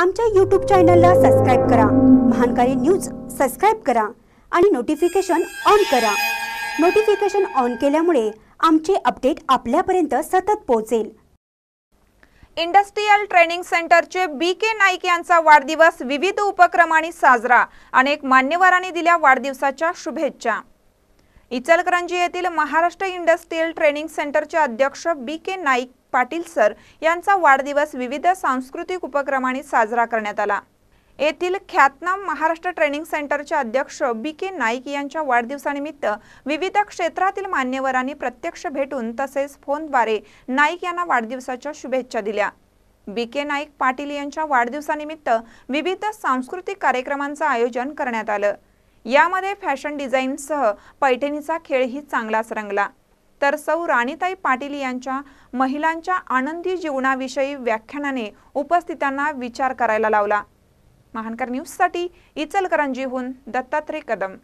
आमच्या यूट्यूब चॅनलला सबस्क्राईब करा महानकारी न्यूज सबस्क्राईब करा आणि नोटिफिकेशन ऑन करा नोटिफिकेशन ऑन केल्यामुळे आमचे अपडेट आपल्यापर्यंत सतत पोहोचेल इंडस्ट्रियल ट्रेनिंग सेंटरचे बी के नाईक यांचा वाढदिवस विविध उपक्रमाने साजरा अनेक मान्यवरांनी दिल्या वाढदिवसाच्या शुभेच्छा इचलकरंजी येथील महाराष्ट्र इंडस्ट्रियल ट्रेनिंग सेंटरचे अध्यक्ष B K Naik Patil sir यांचा वाढदिवस विविध सांस्कृतिक उपक्रमाने साजरा करण्यात आला येथील ख्यातनाम महाराष्ट्र ट्रेनिंग सेंटरचे अध्यक्ष बी के नाईक यांच्या वाढदिवसानिमित्त विविध क्षेत्रातील मान्यवरांनी प्रत्यक्ष भेटून तसेच फोनद्वारे नाईक यांना वाढदिवसाच्या शुभेच्छा दिल्या बी के नाईक पाटील यांच्या वाढदिवसानिमित्त विविध सांस्कृतिक कार्यक्रमांचं आयोजन करण्यात आलं यामध्ये फॅशन डिझाईनसह पैठणीचा खेळही चांगलाच रंगला तर सौ राणीताई पाटील यांच्या महिलांच्या आनंदी जीवनाविषयी व्याख्यानाने उपस्थितांना विचार करायला लावला महानकर न्यूजसाठी इचलकरंजीहून दत्तात्रय कदम